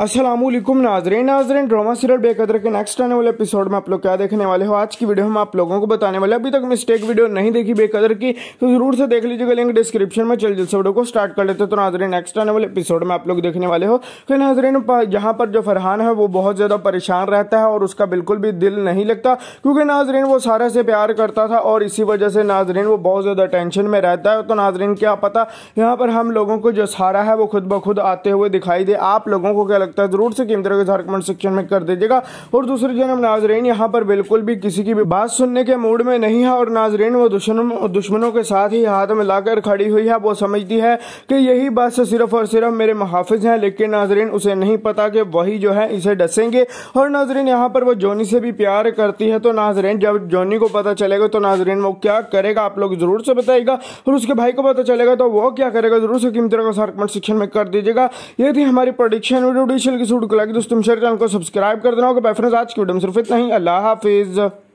असलम नाजरीन नाजरीन drama serial बेकदर के नेक्स्ट आने वाले एपिसोड में आप लोग क्या देखने वाले हो आज की वीडियो हम आप लोगों को बताने वाले अभी तक मिस्टेक वीडियो नहीं देखी बेकदर की तो जरूर से देख लीजिएगा लिंक डिस्क्रिप्शन में चल जिस वीडियो को स्टार्ट कर लेते तो नाजरीन नेक्स्ट आने वाले एपिसोड में आप लोग देखने वाले हो फिर नाजरीन यहाँ पर जो फरहान है वो बहुत ज़्यादा परेशान रहता है और उसका बिल्कुल भी दिल नहीं लगता क्योंकि नाजरीन वो सारा से प्यार करता था और इसी वजह से नाजरीन वो बहुत ज़्यादा टेंशन में रहता है तो नाजरीन क्या पता यहाँ पर हम लोगों को जो सारा है वो खुद ब खुद आते हुए दिखाई दे आप लोगों को क्या लगता है जरूर से कीमत के झारखंड सेक्शन में कर दीजिएगा और दूसरी जगह नाजरेन यहाँ पर बिल्कुल भी किसी की भी बात सुनने के मूड में नहीं है और नाजरेन वो दुश्मनों दुश्मनों के साथ ही हाथ में लाकर खड़ी हुई है वो समझती है कि यही बात सिर्फ और सिर्फ मेरे मुहाफिज हैं लेकिन नाजरेन उसे नहीं पता कि वही जो है इसे डसेंगे और नाजरेन यहाँ पर वो जोनी से भी प्यार करती है तो नाजरेन जब जोनी को पता चलेगा तो नाजरेन वो क्या करेगा आप लोग जरूर से बताएगा और उसके भाई को पता चलेगा तो वो क्या करेगा जरूर से किम तरह कीमत शिक्षण में कर दीजिएगा ये थी हमारी प्रोडिक्शन वीडियो जुडिशियल की सूट को लाइक दोस्तों शेयर चैनल को सब्सक्राइब कर देना होगा फ्रेंड्स आज की वीडियो में सिर्फ इतना ही अल्लाह हाफिज़